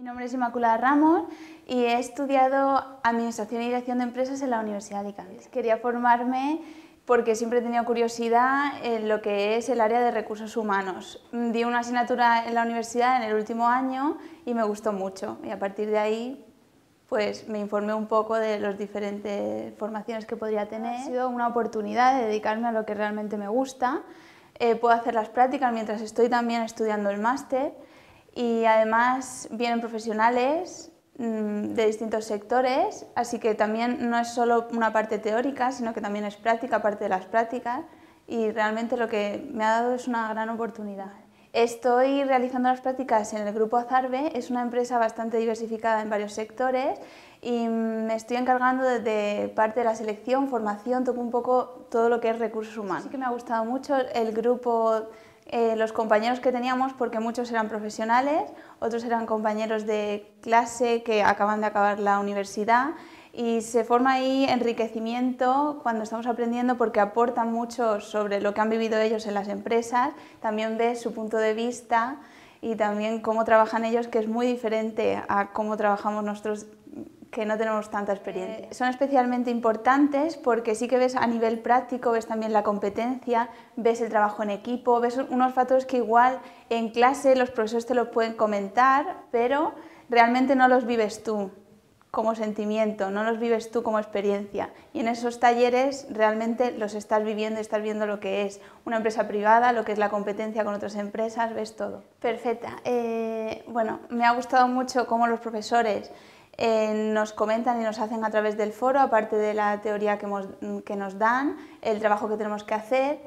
Mi nombre es Inmaculada Ramos y he estudiado Administración y Dirección de Empresas en la Universidad de Cádiz. Quería formarme porque siempre he tenido curiosidad en lo que es el área de recursos humanos. Di una asignatura en la universidad en el último año y me gustó mucho y a partir de ahí pues me informé un poco de las diferentes formaciones que podría tener. Ha sido una oportunidad de dedicarme a lo que realmente me gusta. Eh, puedo hacer las prácticas mientras estoy también estudiando el máster y además vienen profesionales mm, de distintos sectores, así que también no es solo una parte teórica, sino que también es práctica, parte de las prácticas, y realmente lo que me ha dado es una gran oportunidad. Estoy realizando las prácticas en el Grupo Azarbe, es una empresa bastante diversificada en varios sectores y me estoy encargando de, parte de la selección, formación, toco un poco todo lo que es recursos humanos. Sí que me ha gustado mucho el grupo eh, los compañeros que teníamos, porque muchos eran profesionales, otros eran compañeros de clase que acaban de acabar la universidad y se forma ahí enriquecimiento cuando estamos aprendiendo porque aportan mucho sobre lo que han vivido ellos en las empresas, también ves su punto de vista y también cómo trabajan ellos, que es muy diferente a cómo trabajamos nosotros que no tenemos tanta experiencia. Eh. son especialmente importantes porque sí que ves a nivel práctico, ves también la competencia, ves el trabajo en equipo, ves unos factores que igual en clase los profesores te los pueden comentar, pero realmente no los vives tú como sentimiento, no los vives tú como experiencia. Y en esos talleres realmente los estás viviendo, estás viendo lo que es una empresa privada, lo que es la competencia con otras empresas, ves todo. Perfecta. Eh, bueno, me ha gustado mucho cómo los profesores eh, nos comentan y nos hacen a través del foro, aparte de la teoría que, nos dan, el trabajo que tenemos que hacer,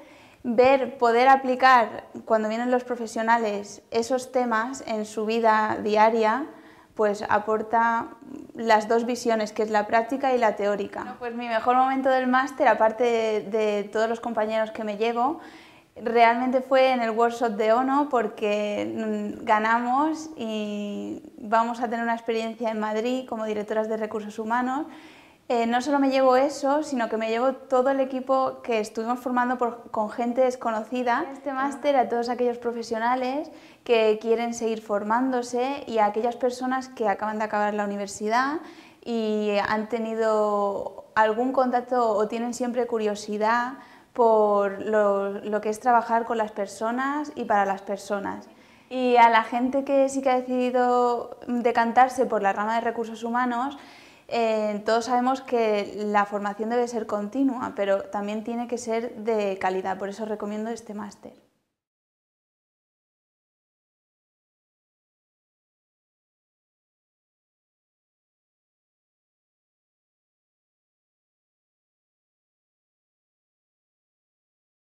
ver, poder aplicar cuando vienen los profesionales esos temas en su vida diaria, pues aporta las dos visiones, que es la práctica y la teórica. pues mi mejor momento del máster, aparte de todos los compañeros que me llevo, Realmente fue en el workshop de ONO porque mm, ganamos y vamos a tener una experiencia en Madrid como directoras de recursos humanos. Eh, no solo me llevo eso, sino que me llevo todo el equipo que estuvimos formando con gente desconocida. Este, este máster a todos aquellos profesionales que quieren seguir formándose y a aquellas personas que acaban de acabar la universidad y han tenido algún contacto o tienen siempre curiosidad por lo, que es trabajar con las personas y para las personas. Y a la gente que sí que ha decidido decantarse por la rama de recursos humanos, eh, todos sabemos que la formación debe ser continua, pero también tiene que ser de calidad, por eso recomiendo este máster.